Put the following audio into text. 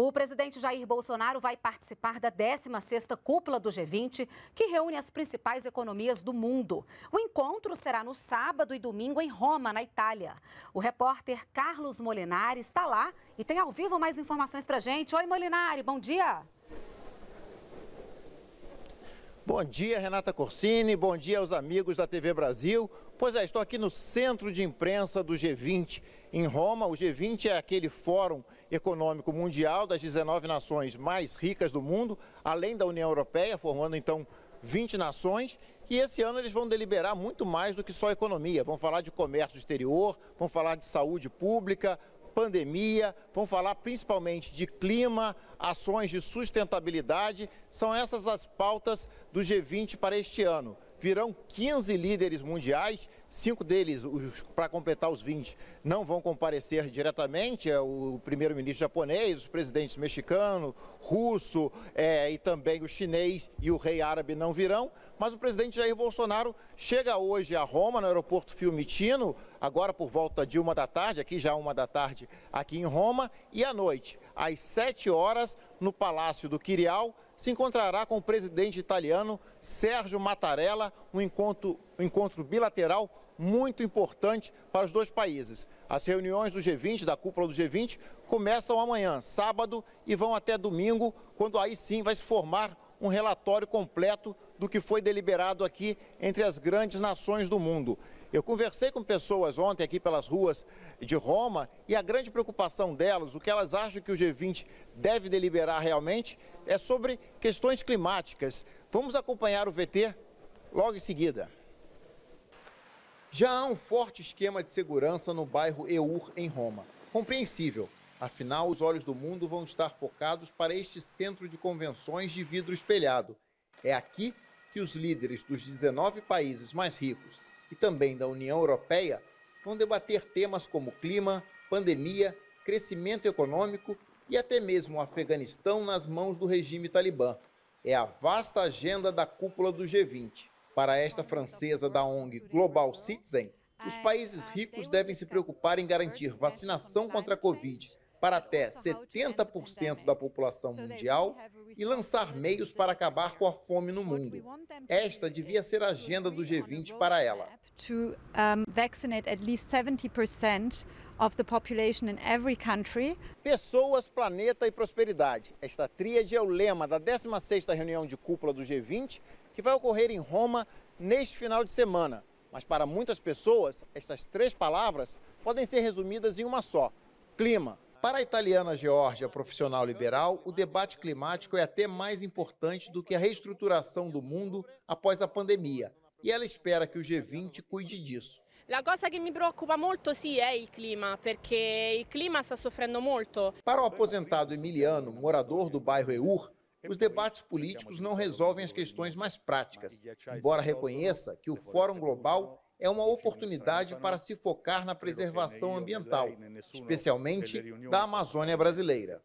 O presidente Jair Bolsonaro vai participar da 16ª Cúpula do G20, que reúne as principais economias do mundo. O encontro será no sábado e domingo em Roma, na Itália. O repórter Carlos Molinari está lá e tem ao vivo mais informações para gente. Oi, Molinari, bom dia! Bom dia, Renata Corsini. Bom dia aos amigos da TV Brasil. Pois é, estou aqui no centro de imprensa do G20 em Roma. O G20 é aquele fórum econômico mundial das 19 nações mais ricas do mundo, além da União Europeia, formando então 20 nações. E esse ano eles vão deliberar muito mais do que só economia. Vão falar de comércio exterior, vão falar de saúde pública, pandemia, vão falar principalmente de clima, ações de sustentabilidade. São essas as pautas do G20 para este ano virão 15 líderes mundiais, cinco deles, para completar os 20, não vão comparecer diretamente, é o primeiro-ministro japonês, os presidentes mexicano, russo é, e também o chinês e o rei árabe não virão, mas o presidente Jair Bolsonaro chega hoje a Roma, no aeroporto Fiumicino, agora por volta de uma da tarde, aqui já uma da tarde, aqui em Roma, e à noite, às 7 horas, no Palácio do Quirial, se encontrará com o presidente italiano Sérgio Mattarella, um encontro, um encontro bilateral muito importante para os dois países. As reuniões do G20, da cúpula do G20, começam amanhã, sábado, e vão até domingo, quando aí sim vai se formar um relatório completo do que foi deliberado aqui entre as grandes nações do mundo. Eu conversei com pessoas ontem aqui pelas ruas de Roma e a grande preocupação delas, o que elas acham que o G20 deve deliberar realmente, é sobre questões climáticas. Vamos acompanhar o VT logo em seguida. Já há um forte esquema de segurança no bairro Eur, em Roma. Compreensível, afinal, os olhos do mundo vão estar focados para este centro de convenções de vidro espelhado. É aqui que os líderes dos 19 países mais ricos e também da União Europeia vão debater temas como clima, pandemia, crescimento econômico e até mesmo o Afeganistão nas mãos do regime talibã. É a vasta agenda da cúpula do G20. Para esta francesa da ONG Global Citizen, os países ricos devem se preocupar em garantir vacinação contra a Covid para até 70% da população mundial e lançar meios para acabar com a fome no mundo. Esta devia ser a agenda do G20 para ela. Pessoas, planeta e prosperidade. Esta tríade é o lema da 16ª reunião de cúpula do G20, que vai ocorrer em Roma neste final de semana. Mas para muitas pessoas, estas três palavras podem ser resumidas em uma só: clima, para a italiana Geórgia profissional liberal, o debate climático é até mais importante do que a reestruturação do mundo após a pandemia. E ela espera que o G20 cuide disso. A coisa que me preocupa muito, sim, é o clima, porque o clima está sofrendo muito. Para o aposentado Emiliano, morador do bairro Eur, os debates políticos não resolvem as questões mais práticas, embora reconheça que o Fórum Global é uma oportunidade para se focar na preservação ambiental, né, especialmente da Amazônia brasileira.